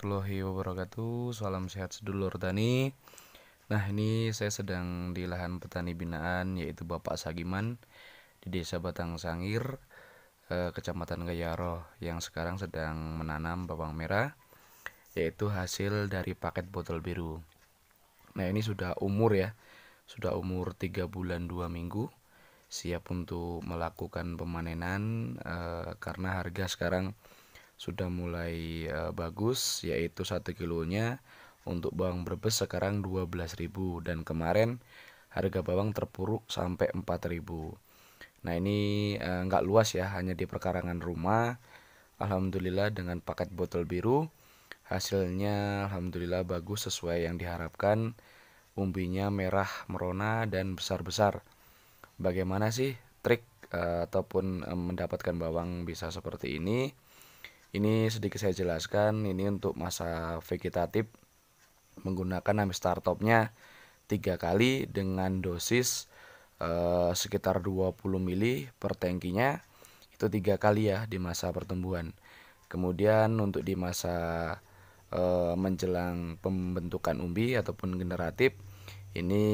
warahmatullahi wabarakatuh Salam sehat sedulur tani Nah ini saya sedang di lahan petani binaan yaitu Bapak Sagiman Di desa Batang Sangir eh, Kecamatan Gayaro Yang sekarang sedang menanam bawang merah Yaitu hasil dari paket botol biru Nah ini sudah umur ya Sudah umur 3 bulan 2 minggu Siap untuk melakukan pemanenan eh, Karena harga sekarang sudah mulai uh, bagus yaitu satu kilonya untuk bawang brebes sekarang 12.000 dan kemarin harga bawang terpuruk sampai 4.000. Nah, ini eh, nggak uh, luas ya, hanya di perkarangan rumah. Alhamdulillah dengan paket botol biru hasilnya alhamdulillah bagus sesuai yang diharapkan. Umbinya merah merona dan besar-besar. Bagaimana sih trik uh, ataupun uh, mendapatkan bawang bisa seperti ini? Ini sedikit saya jelaskan, ini untuk masa vegetatif menggunakan startupnya tiga kali dengan dosis eh, sekitar 20 mili per tangkinya itu tiga kali ya di masa pertumbuhan. Kemudian untuk di masa eh, menjelang pembentukan umbi ataupun generatif ini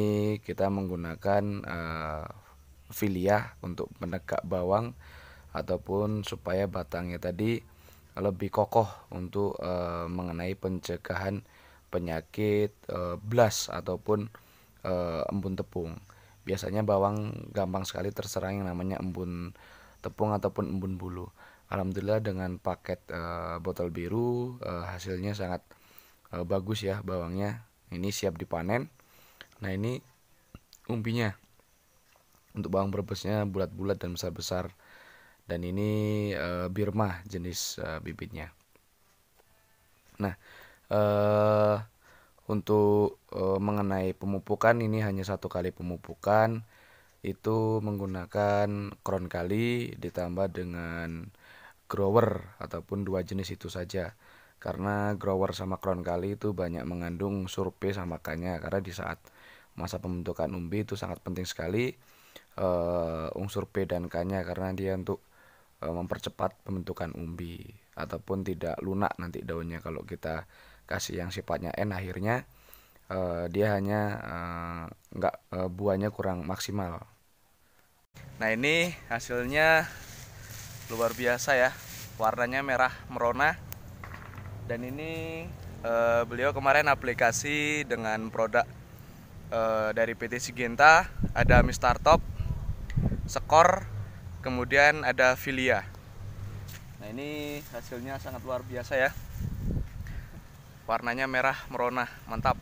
kita menggunakan eh, untuk menegak bawang ataupun supaya batangnya tadi lebih kokoh untuk e, mengenai pencegahan penyakit e, eh, blas ataupun e, embun tepung. Biasanya bawang gampang sekali terserang yang namanya embun tepung ataupun embun bulu. Alhamdulillah dengan paket e, botol biru e, hasilnya sangat e, bagus ya bawangnya. Ini siap dipanen. Nah, ini umpinya. Untuk bawang brebesnya bulat-bulat dan besar-besar dan ini e, eh, Birma jenis e, bibitnya. Nah, e, untuk e, mengenai pemupukan ini hanya satu kali pemupukan itu menggunakan kron kali ditambah dengan grower ataupun dua jenis itu saja karena grower sama kron kali itu banyak mengandung survei makanya karena di saat masa pembentukan umbi itu sangat penting sekali uh, unsur P dan K nya karena dia untuk Eh, mempercepat pembentukan umbi ataupun tidak lunak nanti daunnya kalau kita kasih yang sifatnya N akhirnya uh, dia hanya uh, nggak buahnya kurang maksimal. Nah ini hasilnya luar biasa ya warnanya merah merona dan ini uh, beliau kemarin aplikasi dengan produk uh, dari PT Sigenta ada Mister Top skor kemudian ada filia nah ini hasilnya sangat luar biasa ya warnanya merah merona mantap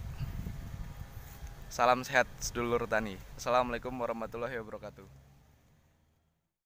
salam sehat sedulur tani assalamualaikum warahmatullahi wabarakatuh